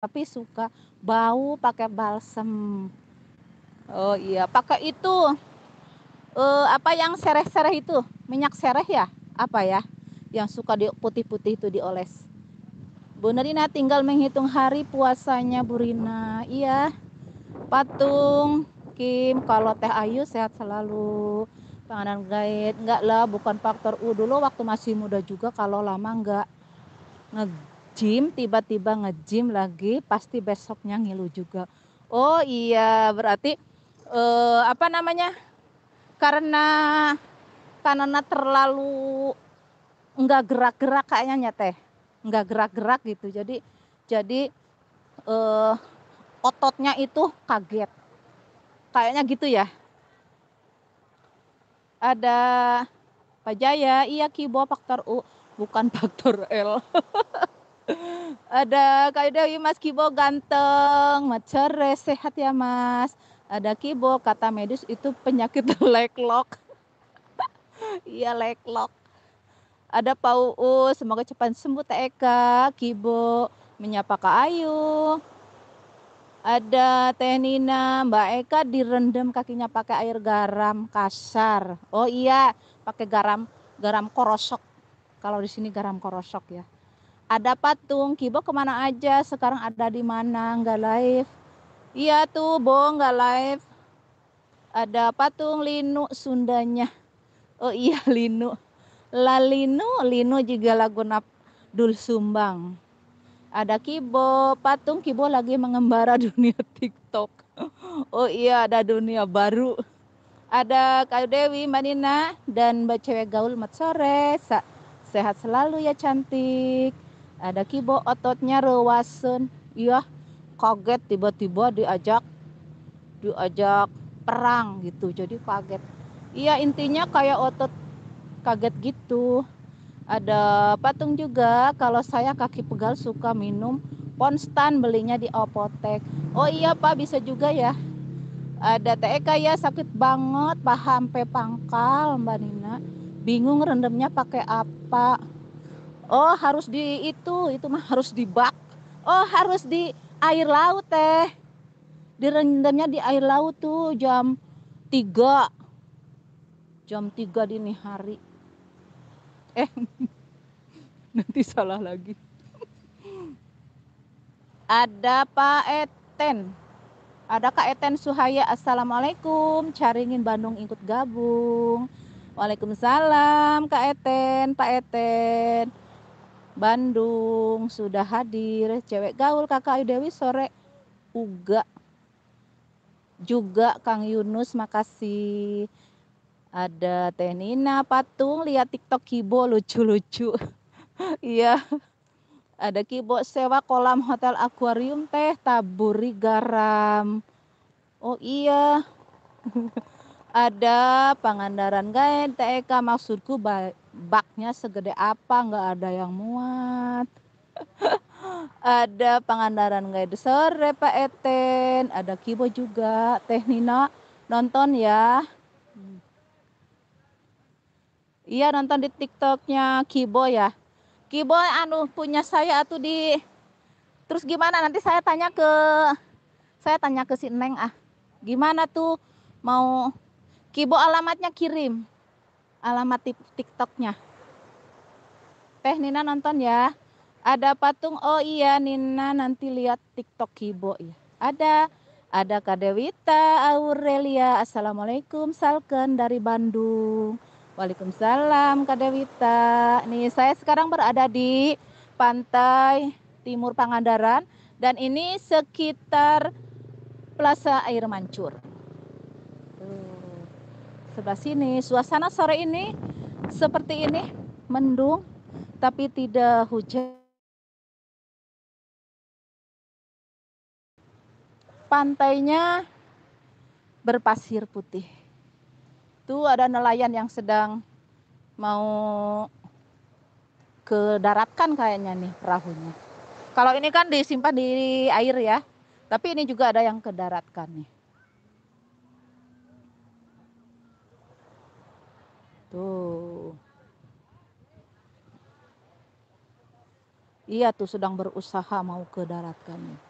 tapi suka bau pakai balsem. Oh iya, pakai itu uh, apa yang sereh-sereh itu, minyak sereh ya? Apa ya? Yang suka di putih-putih itu dioles. Bu Nerina tinggal menghitung hari puasanya Bu Rina. Iya. Patung Kim, kalau Teh Ayu sehat selalu. Panganan gaet, enggak lah, bukan faktor U dulu waktu masih muda juga kalau lama enggak nge gym tiba-tiba nge-gym lagi pasti besoknya ngilu juga oh iya berarti uh, apa namanya karena karena terlalu nggak gerak-gerak kayaknya teh nggak gerak-gerak gitu jadi jadi uh, ototnya itu kaget kayaknya gitu ya ada Pak Jaya iya kibo faktor U bukan faktor L Ada Kak Dewi Mas Kibo ganteng, macere sehat ya Mas. Ada Kibo kata medis itu penyakit leklok. Iya leklok. Ada Pak semoga cepat sembuh Teka Kibo menyapa Kak Ayu. Ada Tenina, Mbak Eka direndam kakinya pakai air garam kasar. Oh iya, pakai garam garam korosok. Kalau di sini garam korosok ya ada patung Kibo kemana aja sekarang ada di mana nggak live iya tuh Bo nggak live ada patung Linu Sundanya oh iya Linu la Linu linu juga lagu nap Dul Sumbang ada Kibo patung Kibo lagi mengembara dunia TikTok oh iya ada dunia baru ada Kayu Dewi, Mbak dan Mbak Cewek Gaul, Mat Sore. sehat selalu ya cantik ada kibo ototnya rewasen iya kaget tiba-tiba diajak diajak perang gitu jadi kaget iya intinya kayak otot kaget gitu ada patung juga kalau saya kaki pegal suka minum ponstan belinya di apotek oh iya pak bisa juga ya ada TEK ya sakit banget paham pe pangkal Mbak Nina bingung rendemnya pakai apa Oh harus di itu, itu mah harus di bak. Oh harus di air laut teh. Direndamnya di air laut tuh jam 3. Jam 3 dini hari. Eh nanti salah lagi. Ada Pak Eten. Ada Kak Eten Suhaya. Assalamualaikum. Caringin Bandung ikut gabung. Waalaikumsalam Kak Eten, Pak Eten. Bandung sudah hadir cewek gaul kakak Ayu Dewi sore Uga juga Kang Yunus makasih ada Tenina patung lihat TikTok Kibo lucu-lucu iya ada Kibo sewa kolam hotel akuarium teh taburi garam oh iya ada Pangandaran Gaen TEK maksudku baik baknya segede apa nggak ada yang muat ada Pangandaran ada sore Pak Eten ada Kibo juga Teh Nina nonton ya Iya nonton di TikToknya Kibo ya. Kibo anu punya saya atau di terus gimana nanti saya tanya ke saya tanya ke si Neng ah gimana tuh mau Kibo alamatnya kirim alamat TikToknya. Teh Nina nonton ya. Ada patung. Oh iya Nina nanti lihat TikTok Hibo. ya. Ada ada Kadewita Aurelia. Assalamualaikum Salken dari Bandung. Waalaikumsalam Kadewita. Nih saya sekarang berada di pantai timur Pangandaran dan ini sekitar Plaza Air Mancur sebelah sini. Suasana sore ini seperti ini, mendung tapi tidak hujan. Pantainya berpasir putih. Itu ada nelayan yang sedang mau ke daratkan kayaknya nih perahunya. Kalau ini kan disimpan di air ya, tapi ini juga ada yang ke daratkan nih. Tuh. iya tuh sedang berusaha mau ke darat kami.